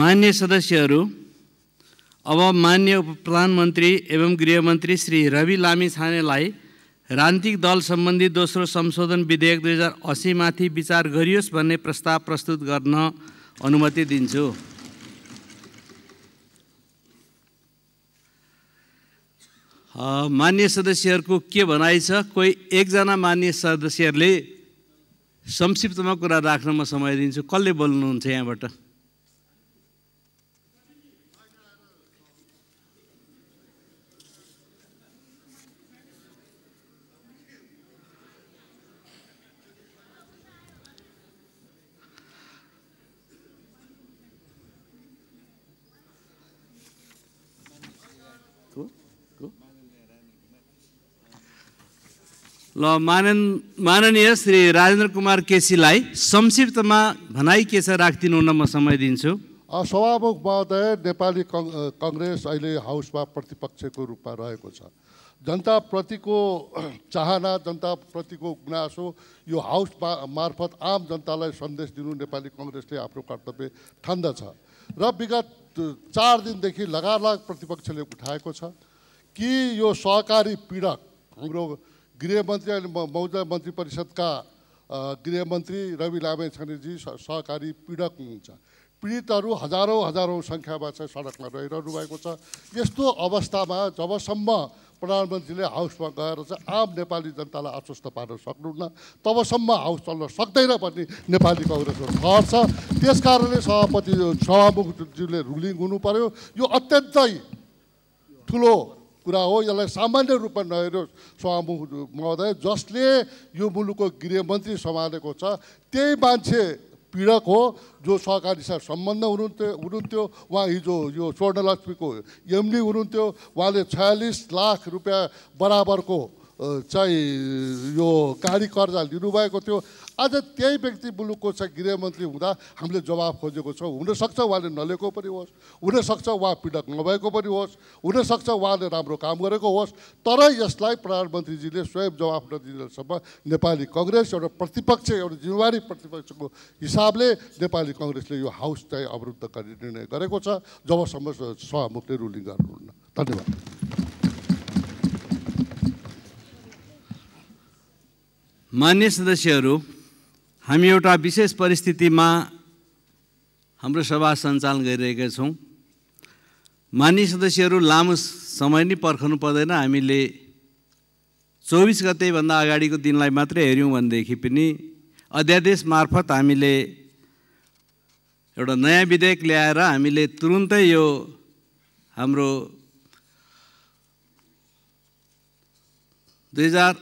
मान्य सदस्यहरू अब मान्य उप प्रधानमन्त्री एवं गृहमन्त्री श्री रवि लामी छानेलाई दल सम्बन्धी दोस्रो संशोधन विधेयक दुई हजार असीमाथि विचार गरियोस् भन्ने प्रस्ताव प्रस्तुत गर्न अनुमति दिन्छु मान्य सदस्यहरूको के भनाइ छ कोही एकजना मान्य सदस्यहरूले संक्षिप्तमा कुरा राख्न म समय दिन्छु कसले बोल्नुहुन्छ यहाँबाट ल मानन माननीय श्री राजेन्द्र कुमार केसीलाई संक्षिप्तमा भनाइ के छ हुन म समय दिन्छु सभामुख महोदय नेपाली कङ्ग्रेस अहिले हाउसमा प्रतिपक्षको रूपमा रहेको छ जनताप्रतिको चाहना जनताप्रतिको गुनासो यो हाउस मार्फत आम जनतालाई सन्देश दिनु नेपाली कङ्ग्रेसले आफ्नो कर्तव्य ठान्दछ र विगत चार दिनदेखि लगातार प्रतिपक्षले उठाएको छ कि यो सहकारी पीडक हाम्रो गृहमन्त्री अनि मौजा मन्त्री परिषदका गृहमन्त्री रवि लामे छानेजी सहकारी पीडक हुनुहुन्छ पीडितहरू हजारौँ हजारौँ सङ्ख्यामा चाहिँ सडकमा रहिरहनु भएको छ यस्तो अवस्थामा जबसम्म प्रधानमन्त्रीले हाउसमा गएर चाहिँ आम नेपाली जनतालाई आश्वस्त पार्न सक्नुहुन्न तबसम्म हाउस चल्न सक्दैन भन्ने नेपाली कङ्ग्रेसको सहर छ त्यस कारणले सभापति सभामुखज्यूले रुलिङ हुनु पर्यो यो अत्यन्तै ठुलो कुरा हो यसलाई सामान्य रूपमा नहेरोस् स्वामु महोदय जसले यो मुलुकको गृहमन्त्री सम्हालेको छ त्यही मान्छे पीडक हो जो सहकारीसँग सम्बन्ध हुनुहुन्थ्यो हुनुहुन्थ्यो उहाँ हिजो यो स्वर्णलक्ष्मीको एमडी हुनुहुन्थ्यो उहाँले छयालिस लाख रुपियाँ बराबरको चाहिँ यो गाडी कर्जा लिनुभएको थियो आज त्यही व्यक्ति मुलुकको चाहिँ गृहमन्त्री हुँदा हामीले जवाब खोजेको छौँ हुनसक्छ उहाँले नलेको पनि होस् हुनसक्छ उहाँ पीडक नभएको पनि होस् हुनसक्छ उहाँले राम्रो काम गरेको होस् तर यसलाई प्रधानमन्त्रीजीले स्वयं जवाब नदिनेसम्म नेपाली कङ्ग्रेस एउटा प्रतिपक्ष एउटा जिम्मेवारी प्रतिपक्षको हिसाबले नेपाली कङ्ग्रेसले यो हाउस चाहिँ अवरुद्ध गर्ने निर्णय गरेको छ जबसम्म सहमुखले रुलिङ गर्नुहुन्न धन्यवाद मान्य सदस्यहरू हामी एउटा विशेष परिस्थितिमा हाम्रो सभा सञ्चालन गरिरहेका छौँ मान्य सदस्यहरू लामो समय नै पर्खनु पर्दैन हामीले चौबिस गतेभन्दा अगाडिको दिनलाई मात्रै हेऱ्यौँ भनेदेखि पनि अध्यादेश मार्फत हामीले एउटा नयाँ विधेयक ल्याएर हामीले तुरुन्तै यो हाम्रो दुई हजार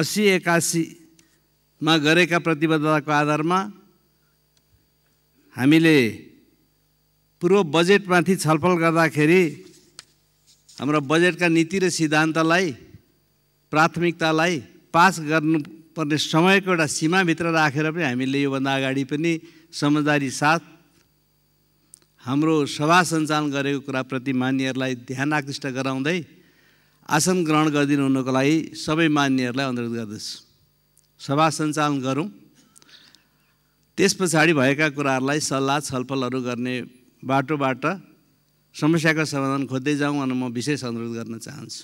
असी एकासी मा गरेका प्रतिबद्धताको आधारमा हामीले पूर्व बजेटमाथि छलफल गर्दाखेरि हाम्रो बजेटका नीति र सिद्धान्तलाई प्राथमिकतालाई पास गर्नुपर्ने समयको एउटा सीमाभित्र राखेर पनि हामीले योभन्दा अगाडि पनि समझदारी साथ हाम्रो सभा सञ्चालन गरेको कुराप्रति मान्यहरूलाई ध्यान आकृष्ट गराउँदै आसन ग्रहण गरिदिनु हुनको लागि सबै मान्यहरूलाई अनुरोध गर्दछु सभा सञ्चालन गरौँ त्यस पछाडि भएका कुराहरूलाई सल्लाह छलफलहरू गर्ने बाटोबाट समस्याको समाधान खोज्दै जाउँ अनि म विशेष अनुरोध गर्न चाहन्छु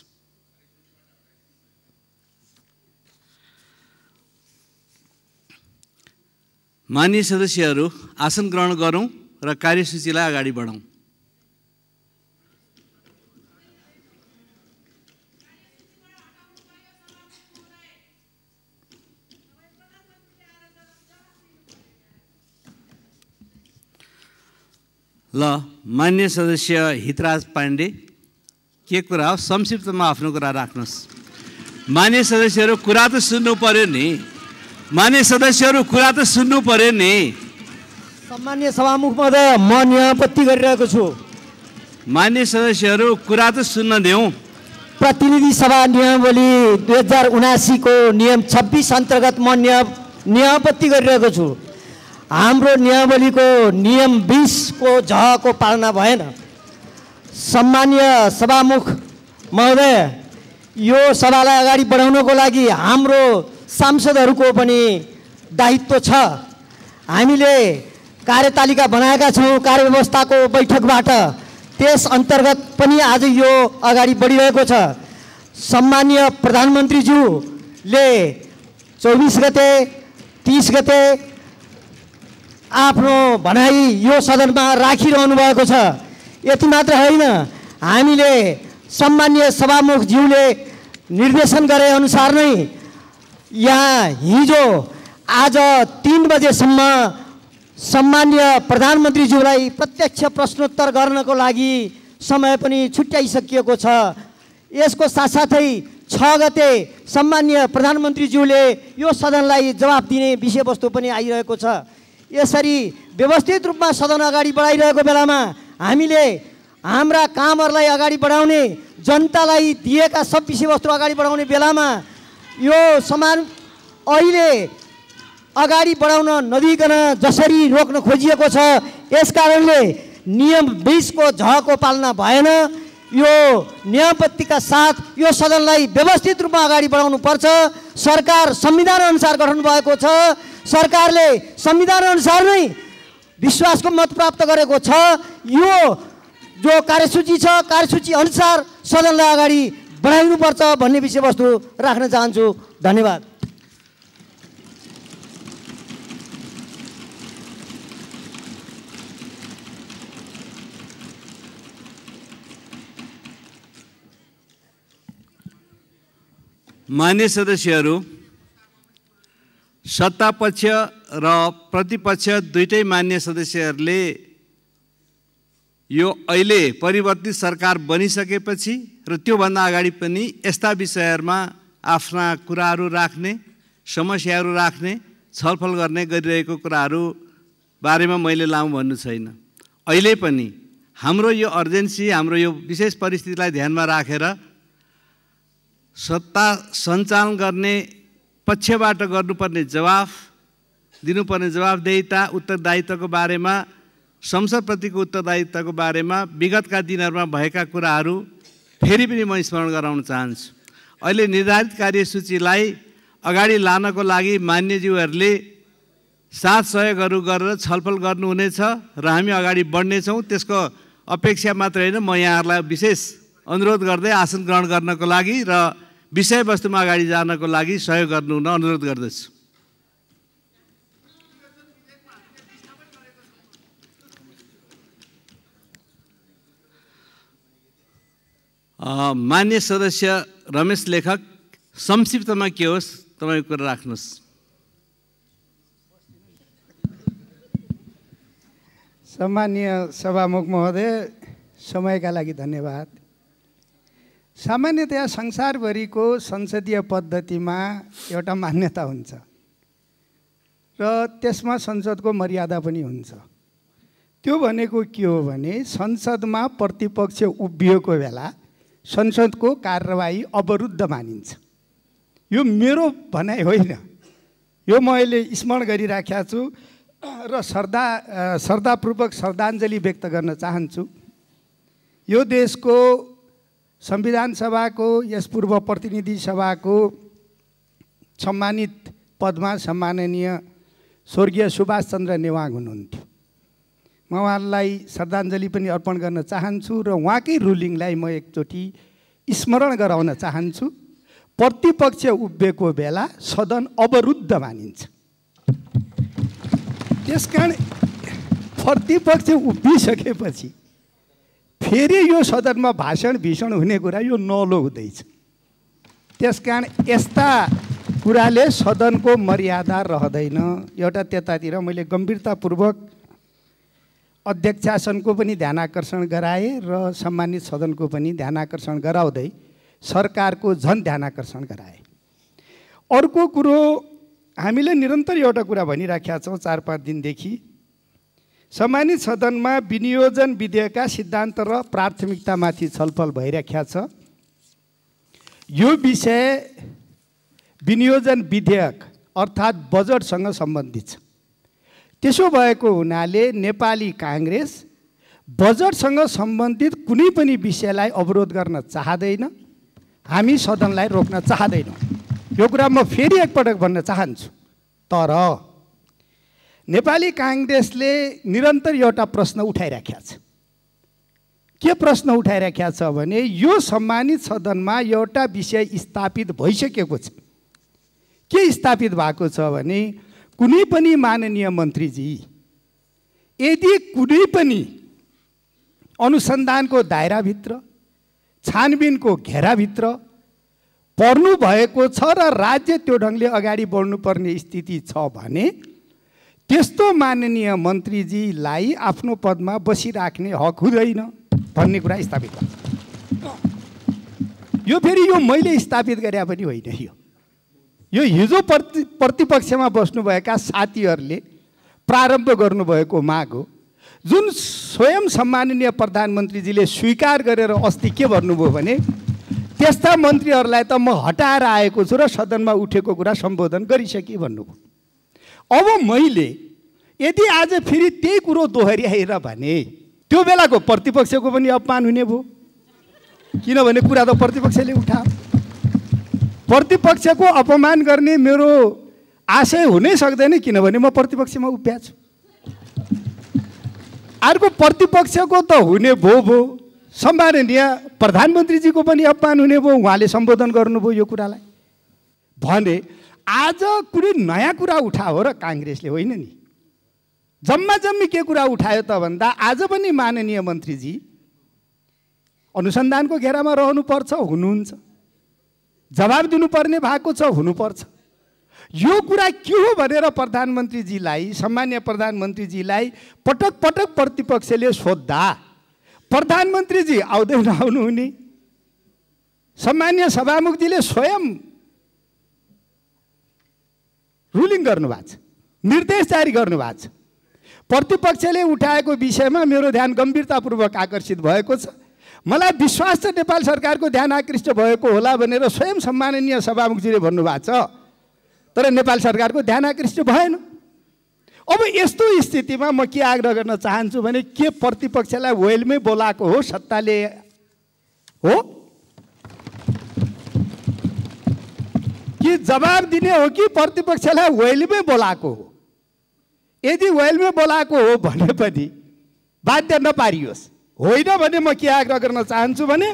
मान्य सदस्यहरू आसन ग्रहण गरौँ र कार्यसूचीलाई अगाडि बढाउँ ल मान्य सदस्य हितराज पाण्डे के कुरा हो संक्षिप्तमा आफ्नो कुरा राख्नुहोस् मान्य सदस्यहरू कुरा त सुन्नु पर्यो नि मान्य सदस्यहरू कुरा त सुन्नु पर्यो नि सामान्य सभामुख महोदय म न्यायपत्ति गरिरहेको छु मान्य सदस्यहरू कुरा त सुन्न देऊ प्रतिनिधि सभा नियमावली दुई हजार उनासीको नियम छब्बिस अन्तर्गत म न्याय न्यायपत्ति गरिरहेको छु हाम्रो नियमावलीको नियम बिसको झको पालना भएन सम्मान्य सभामुख महोदय यो सभालाई अगाडि बढाउनको लागि हाम्रो सांसदहरूको पनि दायित्व छ हामीले कार्यतालिका बनाएका छौँ कार्यव्यवस्थाको बैठकबाट त्यस अन्तर्गत पनि आज यो अगाडि बढिरहेको छ सम्मान्य प्रधानमन्त्रीज्यूले चौबिस गते तिस गते आफ्नो भनाइ यो सदनमा राखिरहनु भएको छ यति मात्र होइन हामीले सम्मान्य सभामुखज्यूले निर्देशन गरे अनुसार नै यहाँ हिजो आज तिन बजेसम्म सम्मान्य प्रधानमन्त्रीज्यूलाई प्रत्यक्ष प्रश्नोत्तर गर्नको लागि समय पनि छुट्याइसकिएको छ यसको साथसाथै छ गते सम्मान्य प्रधानमन्त्रीज्यूले यो सदनलाई जवाब दिने विषयवस्तु पनि आइरहेको छ यसरी व्यवस्थित रूपमा सदन अगाडि बढाइरहेको बेलामा हामीले हाम्रा कामहरूलाई अगाडि बढाउने जनतालाई दिएका सब विषयवस्तु अगाडि बढाउने बेलामा यो समान अहिले अगाडि बढाउन नदिकन जसरी रोक्न खोजिएको छ यसकारणले कारणले नियम बिचको झको पालना भएन यो नियमपत्तिका साथ यो सदनलाई व्यवस्थित रूपमा अगाडि बढाउनु पर्छ सरकार संविधान अनुसार गठन भएको छ सरकारले संविधान अनुसार नै विश्वासको मत प्राप्त गरेको छ यो जो कार्यसूची छ कार्यसूची अनुसार सदनलाई अगाडि बढाइनुपर्छ भन्ने विषयवस्तु राख्न चाहन्छु धन्यवाद मान्य सदस्यहरू सत्तापक्ष र प्रतिपक्ष दुइटै मान्य सदस्यहरूले यो अहिले परिवर्तित सरकार बनिसकेपछि र त्योभन्दा अगाडि पनि यस्ता विषयहरूमा आफ्ना कुराहरू राख्ने समस्याहरू राख्ने छलफल गर्ने गरिरहेको कुराहरू बारेमा मैले लाउँ भन्नु छैन अहिले पनि हाम्रो यो अर्जेन्सी हाम्रो यो विशेष परिस्थितिलाई ध्यानमा राखेर सत्ता सञ्चालन गर्ने पक्षबाट गर्नुपर्ने जवाफ दिनुपर्ने जवाबदेहिता उत्तरदायित्वको बारेमा संसदप्रतिको उत्तरदायित्वको बारेमा विगतका दिनहरूमा भएका कुराहरू फेरि पनि म स्मरण गराउन चाहन्छु अहिले निर्धारित कार्यसूचीलाई अगाडि लानको लागि मान्यज्यूहरूले साथ सहयोगहरू गरेर छलफल गर्नुहुनेछ र हामी अगाडि बढ्नेछौँ त्यसको अपेक्षा मात्र होइन म यहाँहरूलाई विशेष अनुरोध गर्दै आसन ग्रहण गर्नको लागि र विषयवस्तुमा अगाडि जानको लागि सहयोग गर्नुहुन अनुरोध गर्दछु मान्य सदस्य रमेश लेखक संक्षिप्तमा के होस् तपाईँको कुरा राख्नुहोस् सम्मान्य सभामुख महोदय समयका लागि धन्यवाद सामान्यतया संसारभरिको संसदीय पद्धतिमा एउटा मान्यता हुन्छ र त्यसमा संसदको मर्यादा पनि हुन्छ त्यो भनेको के हो भने संसदमा प्रतिपक्ष उभिएको बेला संसदको कारवाही अवरुद्ध मानिन्छ यो मेरो भनाइ होइन यो म अहिले स्मरण गरिराख्या छु र श्रद्धा श्रद्धापूर्वक श्रद्धाञ्जली व्यक्त गर्न चाहन्छु यो देशको संविधान सभाको यस पूर्व प्रतिनिधि सभाको सम्मानित पदमा सम्माननीय स्वर्गीय सुभाषचन्द्र नेवाङ हुनुहुन्थ्यो म उहाँलाई श्रद्धाञ्जली पनि अर्पण गर्न चाहन्छु र उहाँकै रुलिङलाई म एकचोटि स्मरण गराउन चाहन्छु प्रतिपक्ष उभिएको बेला सदन अवरुद्ध मानिन्छ त्यस कारण प्रतिपक्ष उभिसकेपछि फेरि यो सदनमा भाषण भीषण हुने कुरा यो नलो हुँदैछ त्यस कारण यस्ता कुराले सदनको मर्यादा रहँदैन एउटा त्यतातिर मैले गम्भीरतापूर्वक अध्यक्षासनको पनि ध्यान आकर्षण गराएँ र सम्मानित सदनको पनि ध्यान आकर्षण गराउँदै सरकारको झन् ध्यान आकर्षण गराए अर्को कुरो हामीले निरन्तर एउटा कुरा भनिराखेका छौँ चार पाँच दिनदेखि सम्मानित सदनमा विनियोजन विधेयकका सिद्धान्त र प्राथमिकतामाथि छलफल भइरहेका छ यो विषय विनियोजन विधेयक अर्थात् बजेटसँग सम्बन्धित छ त्यसो भएको हुनाले नेपाली काङ्ग्रेस बजेटसँग सम्बन्धित कुनै पनि विषयलाई अवरोध गर्न चाहँदैन हामी सदनलाई रोक्न चाहँदैनौँ यो कुरा म फेरि एकपटक भन्न चाहन्छु तर नेपाली काङ्ग्रेसले निरन्तर एउटा प्रश्न उठाइराखेका छ के प्रश्न उठाइराखेका छ भने यो सम्मानित सदनमा एउटा विषय स्थापित भइसकेको छ के स्थापित भएको छ भने कुनै पनि माननीय मन्त्रीजी यदि कुनै पनि अनुसन्धानको दायराभित्र छानबिनको घेराभित्र पर्नुभएको छ र राज्य त्यो ढङ्गले अगाडि बढ्नुपर्ने स्थिति छ भने त्यस्तो माननीय मन्त्रीजीलाई आफ्नो पदमा बसिराख्ने हक हुँदैन भन्ने कुरा स्थापित गर्छ यो फेरि यो मैले स्थापित गरे पनि होइन यो यो हिजो प्रति प्रतिपक्षमा बस्नुभएका साथीहरूले प्रारम्भ गर्नुभएको माग हो जुन स्वयं सम्माननीय प्रधानमन्त्रीजीले स्वीकार गरेर अस्ति के भन्नुभयो भने त्यस्ता मन्त्रीहरूलाई त म हटाएर आएको छु र सदनमा उठेको कुरा सम्बोधन गरिसकेँ भन्नुभयो अब मैले यदि आज फेरि त्यही कुरो दोहोऱ्याएर भने त्यो बेलाको प्रतिपक्षको पनि अपमान हुने भयो किनभने कुरा त प्रतिपक्षले उठा प्रतिपक्षको अपमान गर्ने मेरो आशय हुनै सक्दैन किनभने म प्रतिपक्षमा उभ्या छु अर्को प्रतिपक्षको त हुने भो भो सम्माननीय प्रधानमन्त्रीजीको पनि अपमान हुने भयो उहाँले सम्बोधन गर्नुभयो यो कुरालाई भने आज कुनै नयाँ कुरा उठा हो र काङ्ग्रेसले होइन नि जम्मा जम्मी के कुरा उठायो त भन्दा आज पनि माननीय मन्त्रीजी अनुसन्धानको घेरामा रहनुपर्छ हुनुहुन्छ जवाब दिनुपर्ने भएको छ हुनुपर्छ यो कुरा के हो भनेर प्रधानमन्त्रीजीलाई सामान्य प्रधानमन्त्रीजीलाई पटक पटक प्रतिपक्षले सोद्धा प्रधानमन्त्रीजी आउँदै नआउनुहुने सामान्य सभामुखजीले स्वयं रुलिङ गर्नुभएको छ निर्देश जारी गर्नुभएको छ प्रतिपक्षले उठाएको विषयमा मेरो ध्यान गम्भीरतापूर्वक आकर्षित भएको छ मलाई विश्वास छ नेपाल सरकारको ध्यान आकृष्ट भएको होला भनेर स्वयं सम्माननीय सभामुखजीले भन्नुभएको छ तर नेपाल सरकारको ध्यान आकृष्ट भएन अब यस्तो स्थितिमा म के आग्रह गर्न चाहन्छु भने के प्रतिपक्षलाई वेलमै बोलाएको हो सत्ताले हो कि जवाब दिने हो कि प्रतिपक्षलाई वेलमै बोलाएको हो यदि वेलमै बोलाएको हो भने पनि बाध्य नपारियोस् होइन भने म के आग्रह गर्न चाहन्छु भने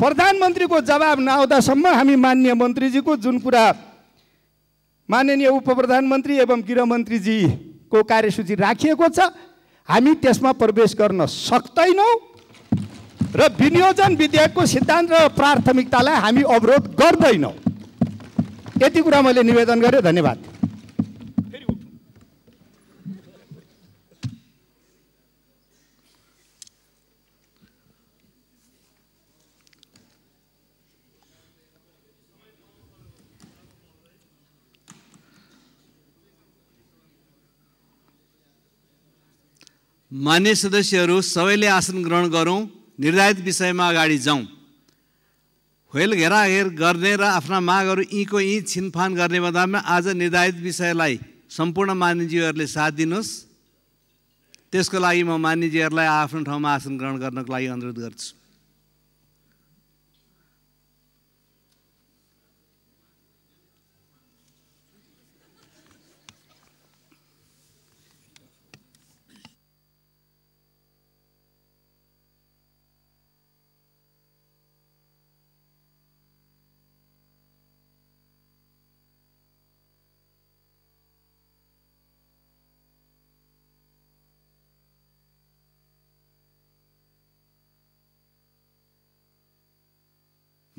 प्रधानमन्त्रीको जवाब नआउँदासम्म हामी मान्य मन्त्रीजीको जुन कुरा माननीय उप प्रधानमन्त्री एवं गृहमन्त्रीजीको कार्यसूची राखिएको छ हामी त्यसमा प्रवेश गर्न सक्दैनौँ र विनियोजन विधेयकको सिद्धान्त र प्राथमिकतालाई हामी अवरोध गर्दैनौँ यति कुरा मैले निवेदन गरेँ धन्यवाद मान्य सदस्यहरू सबैले आसन ग्रहण गरौँ निर्धारित विषयमा अगाडि जाउँ होइल घेराघेर गर्ने र आफ्ना मागहरू यीको यहीँ छिनफान गर्ने बदामा आज निर्धारित विषयलाई सम्पूर्ण मानिजीहरूले साथ दिनुहोस् त्यसको लागि म मानिजीहरूलाई आफ्नो ठाउँमा आसन ग्रहण गर्नको लागि अनुरोध गर्छु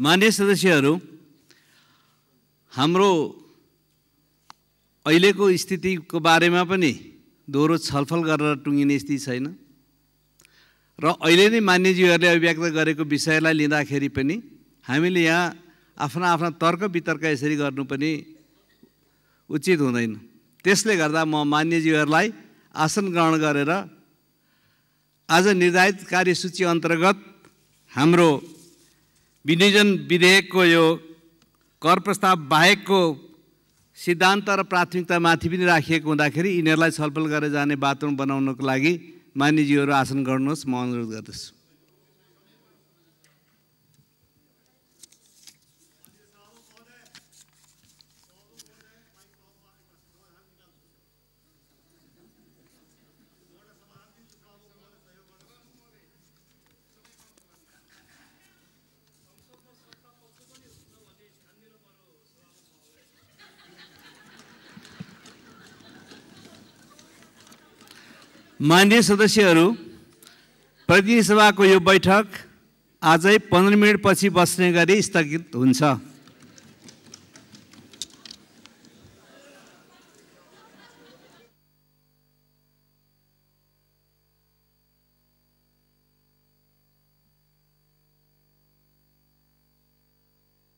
मान्य सदस्यहरू हाम्रो अहिलेको स्थितिको बारेमा पनि दोहोरो छलफल गरेर टुङ्गिने स्थिति छैन र अहिले नै मान्यजीहरूले अभिव्यक्त गरेको विषयलाई लिँदाखेरि पनि हामीले यहाँ आफ्ना आफ्ना तर्क वितर्क यसरी गर्नु पनि उचित हुँदैन त्यसले गर्दा म मान्यजीहरूलाई आसन ग्रहण गरेर आज निर्धारित कार्यसूची अन्तर्गत हाम्रो विनियोजन विधेयकको यो कर प्रस्ताव बाहेकको सिद्धान्त र प्राथमिकतामाथि पनि राखिएको हुँदाखेरि यिनीहरूलाई छलफल गरेर जाने वातावरण बनाउनको लागि मानिजीहरू आसन गर्नुहोस् म अनुरोध गर्दछु मान्य सदस्यहरू प्रतिनिधि सभाको यो बैठक आजै पन्ध्र मिनटपछि बस्ने गरी स्थगित हुन्छ